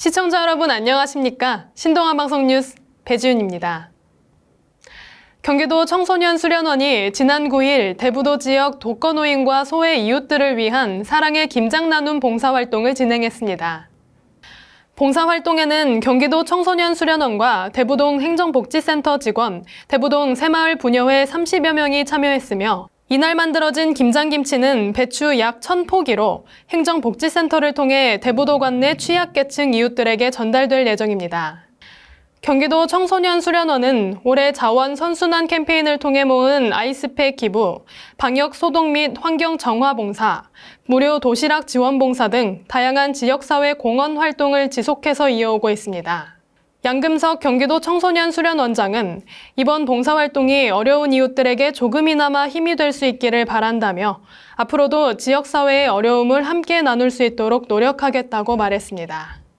시청자 여러분 안녕하십니까? 신동아 방송 뉴스 배지윤입니다. 경기도 청소년 수련원이 지난 9일 대부도 지역 독거노인과 소외 이웃들을 위한 사랑의 김장 나눔 봉사활동을 진행했습니다. 봉사활동에는 경기도 청소년 수련원과 대부동 행정복지센터 직원, 대부동 새마을 부녀회 30여 명이 참여했으며 이날 만들어진 김장김치는 배추 약 1000포기로 행정복지센터를 통해 대부도관 내 취약계층 이웃들에게 전달될 예정입니다. 경기도 청소년 수련원은 올해 자원 선순환 캠페인을 통해 모은 아이스팩 기부, 방역 소독 및 환경 정화 봉사, 무료 도시락 지원 봉사 등 다양한 지역사회 공헌 활동을 지속해서 이어오고 있습니다. 양금석 경기도 청소년 수련원장은 이번 봉사활동이 어려운 이웃들에게 조금이나마 힘이 될 수 있기를 바란다며 앞으로도 지역사회의 어려움을 함께 나눌 수 있도록 노력하겠다고 말했습니다.